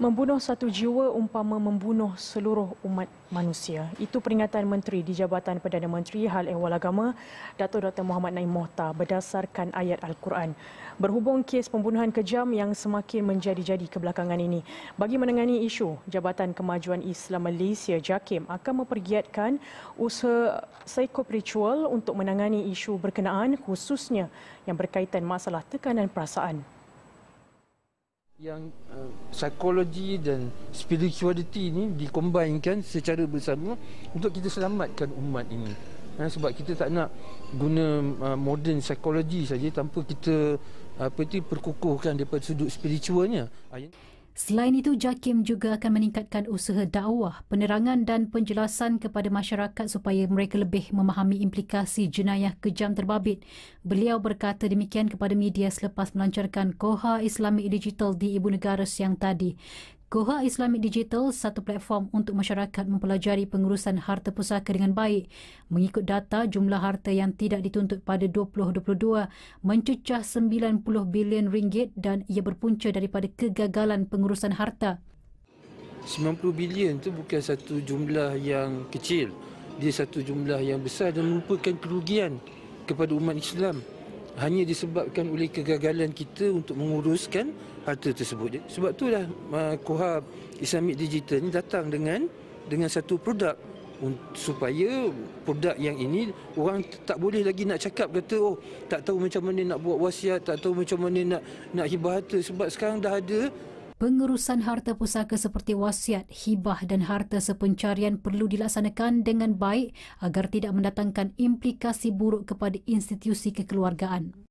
membunuh satu jiwa umpama membunuh seluruh umat manusia. Itu peringatan Menteri di Jabatan Perdana Menteri Hal Ehwal Agama, Datuk Dr. Muhammad Naim Mohtar berdasarkan ayat Al-Quran. Berhubung kes pembunuhan kejam yang semakin menjadi-jadi kebelakangan ini, bagi menangani isu, Jabatan Kemajuan Islam Malaysia, JAKIM, akan mempergiatkan usaha psikopritual untuk menangani isu berkenaan khususnya yang berkaitan masalah tekanan perasaan yang uh, psikologi dan spirituality ini dikombinkan secara bersama untuk kita selamatkan umat ini ha, sebab kita tak nak guna uh, eh, modern psikologi saja tanpa kita apa itu perkukuhkan daripada sudut spiritualnya Selain itu, JAKIM juga akan meningkatkan usaha dakwah, penerangan dan penjelasan kepada masyarakat supaya mereka lebih memahami implikasi jenayah kejam terbabit. Beliau berkata demikian kepada media selepas melancarkan Koha Islamik Digital di Ibu Negara siang tadi. Goha Islamic Digital, satu platform untuk masyarakat mempelajari pengurusan harta pusaka dengan baik. Mengikut data, jumlah harta yang tidak dituntut pada 2022 mencecah 90 bilion ringgit dan ia berpunca daripada kegagalan pengurusan harta. 90 bilion itu bukan satu jumlah yang kecil. Dia satu jumlah yang besar dan merupakan kerugian kepada umat Islam hanya disebabkan oleh kegagalan kita untuk menguruskan harta tersebut. Sebab itulah uh, Kuhab Islamic Digital ini datang dengan dengan satu produk supaya produk yang ini orang tak boleh lagi nak cakap kata oh tak tahu macam mana nak buat wasiat tak tahu macam mana nak nak hibah harta sebab sekarang dah ada pengurusan harta pusaka seperti wasiat, hibah dan harta sepencarian perlu dilaksanakan dengan baik agar tidak mendatangkan implikasi buruk kepada institusi kekeluargaan.